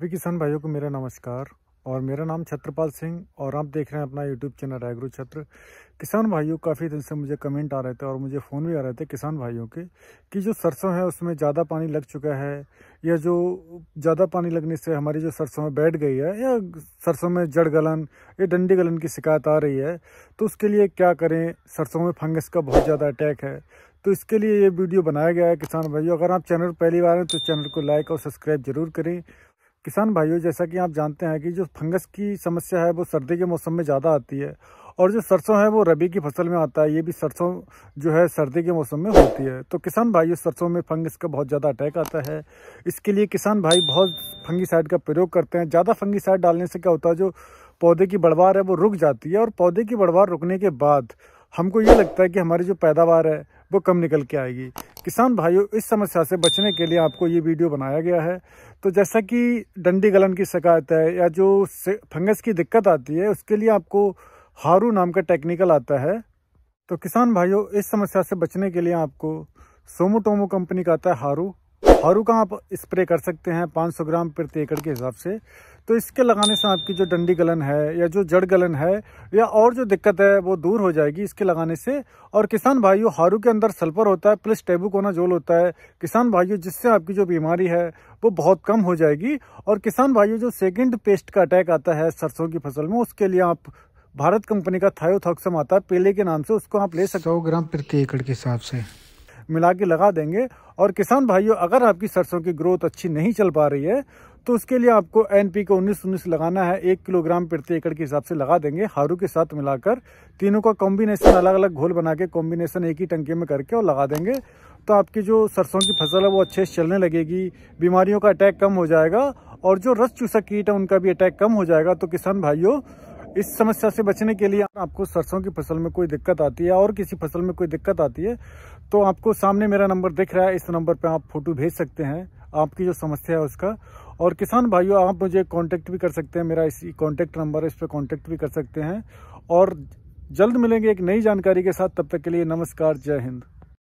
सभी किसान भाइयों को मेरा नमस्कार और मेरा नाम छत्रपाल सिंह और आप देख रहे हैं अपना यूट्यूब चैनल एग्रो छत्र किसान भाइयों काफ़ी दिन से मुझे कमेंट आ रहे थे और मुझे फ़ोन भी आ रहे थे किसान भाइयों के कि जो सरसों है उसमें ज़्यादा पानी लग चुका है या जो ज़्यादा पानी लगने से हमारी जो सरसों में बैठ गई है या सरसों में जड़ गलन या डंडी गलन की शिकायत आ रही है तो उसके लिए क्या करें सरसों में फंगस का बहुत ज़्यादा अटैक है तो इसके लिए ये वीडियो बनाया गया है किसान भाइयों अगर आप चैनल पहली बार हैं तो चैनल को लाइक और सब्सक्राइब जरूर करें किसान भाइयों जैसा कि आप जानते हैं कि जो फंगस की समस्या है वो सर्दी के मौसम में ज़्यादा आती है और जो सरसों है वो रबी की फसल में आता है ये भी सरसों जो है सर्दी के मौसम में होती है तो किसान भाइयों सरसों में फंगस का बहुत ज़्यादा अटैक आता है इसके लिए किसान भाई बहुत फंगीसाइड का प्रयोग करते हैं ज़्यादा फंगीसाइड डालने से क्या होता है जो पौधे की बढ़वार है वो रुक जाती है और पौधे की बढ़वार रुकने के बाद हमको ये लगता है कि हमारी जो पैदावार है वो कम निकल के आएगी किसान भाइयों इस समस्या से बचने के लिए आपको ये वीडियो बनाया गया है तो जैसा कि डंडी गलन की शिकायत है या जो फंगस की दिक्कत आती है उसके लिए आपको हारू नाम का टेक्निकल आता है तो किसान भाइयों इस समस्या से बचने के लिए आपको सोमोटोमो कंपनी का आता है हारू हारू का आप स्प्रे कर सकते हैं 500 ग्राम प्रति एकड़ के हिसाब से तो इसके लगाने से आपकी जो डंडी गलन है या जो जड़ गलन है या और जो दिक्कत है वो दूर हो जाएगी इसके लगाने से और किसान भाइयों हारू के अंदर सल्फर होता है प्लस टेबू कोना जोल होता है किसान भाइयों जिससे आपकी जो बीमारी है वो बहुत कम हो जाएगी और किसान भाइयों जो सेकेंड पेस्ट का अटैक आता है सरसों की फसल में उसके लिए आप भारत कंपनी का थायोथॉक्सम आता है पेले के नाम से उसको आप ले सकते हो ग्राम प्रति एकड़ के हिसाब से मिला के लगा देंगे और किसान भाइयों अगर आपकी सरसों की ग्रोथ अच्छी नहीं चल पा रही है तो उसके लिए आपको एन पी को उन्नीस उन्नीस लगाना है एक किलोग्राम प्रति एकड़ के हिसाब से लगा देंगे हारू के साथ मिलाकर तीनों का कॉम्बिनेशन अलग अलग घोल बना के कॉम्बिनेशन एक ही टंकी में करके और लगा देंगे तो आपकी जो सरसों की फसल है वो अच्छे से चलने लगेगी बीमारियों का अटैक कम हो जाएगा और जो रस चूसा कीट है उनका भी अटैक कम हो जाएगा तो किसान भाइयों इस समस्या से बचने के लिए आपको सरसों की फसल में कोई दिक्कत आती है और किसी फसल में कोई दिक्कत आती है तो आपको सामने मेरा नंबर दिख रहा है इस नंबर पर आप फोटो भेज सकते हैं आपकी जो समस्या है उसका और किसान भाइयों आप मुझे कांटेक्ट भी कर सकते हैं मेरा इसी कांटेक्ट नंबर है इस पर कांटेक्ट भी कर सकते हैं और जल्द मिलेंगे एक नई जानकारी के साथ तब तक के लिए नमस्कार जय हिंद